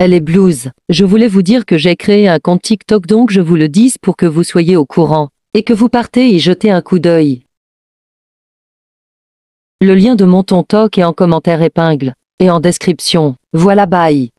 Elle est blues. Je voulais vous dire que j'ai créé un compte TikTok donc je vous le dise pour que vous soyez au courant et que vous partez y jeter un coup d'œil. Le lien de mon TikTok est en commentaire épingle et en description. Voilà bye.